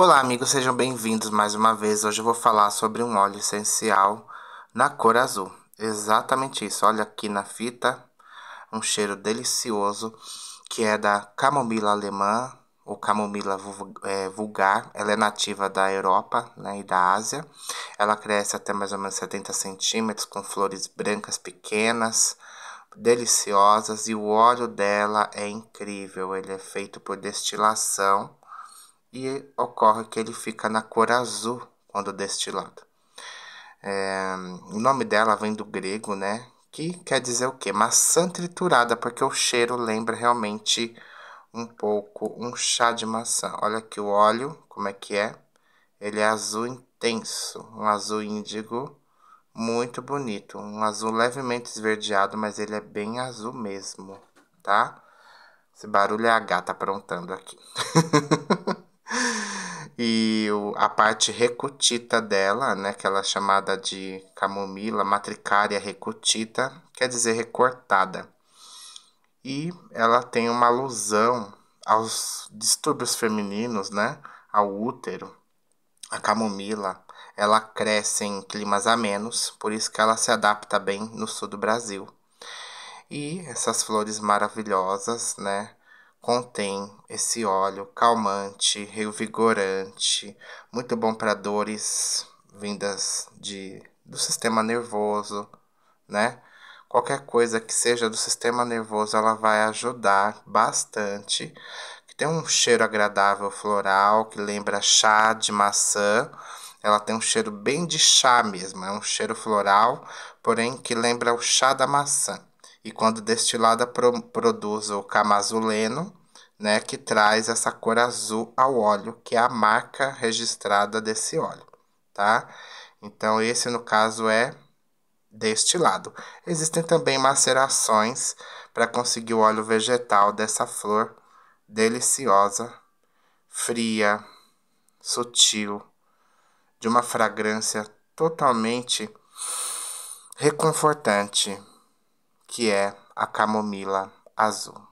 Olá, amigos, sejam bem-vindos mais uma vez. Hoje eu vou falar sobre um óleo essencial na cor azul. Exatamente isso. Olha aqui na fita, um cheiro delicioso que é da camomila alemã ou camomila é, vulgar. Ela é nativa da Europa né, e da Ásia. Ela cresce até mais ou menos 70 centímetros, com flores brancas pequenas, deliciosas. E o óleo dela é incrível. Ele é feito por destilação e ocorre que ele fica na cor azul quando destilado. É, o nome dela vem do grego, né? Que quer dizer o quê? Maçã triturada, porque o cheiro lembra realmente um pouco um chá de maçã. Olha aqui o óleo, como é que é? Ele é azul intenso, um azul índigo muito bonito, um azul levemente esverdeado, mas ele é bem azul mesmo, tá? Esse barulho é a gata aprontando aqui. a parte recutita dela, né, aquela chamada de camomila, matricária recutita, quer dizer recortada. E ela tem uma alusão aos distúrbios femininos, né, ao útero. A camomila, ela cresce em climas amenos, por isso que ela se adapta bem no sul do Brasil. E essas flores maravilhosas, né, contém esse óleo calmante, revigorante, muito bom para dores vindas de, do sistema nervoso, né? Qualquer coisa que seja do sistema nervoso, ela vai ajudar bastante. Tem um cheiro agradável floral que lembra chá de maçã. Ela tem um cheiro bem de chá mesmo, é um cheiro floral, porém que lembra o chá da maçã. E quando destilada pro, produz o camazuleno, né, que traz essa cor azul ao óleo, que é a marca registrada desse óleo, tá? Então esse no caso é destilado. Existem também macerações para conseguir o óleo vegetal dessa flor deliciosa, fria, sutil, de uma fragrância totalmente reconfortante, que é a camomila azul.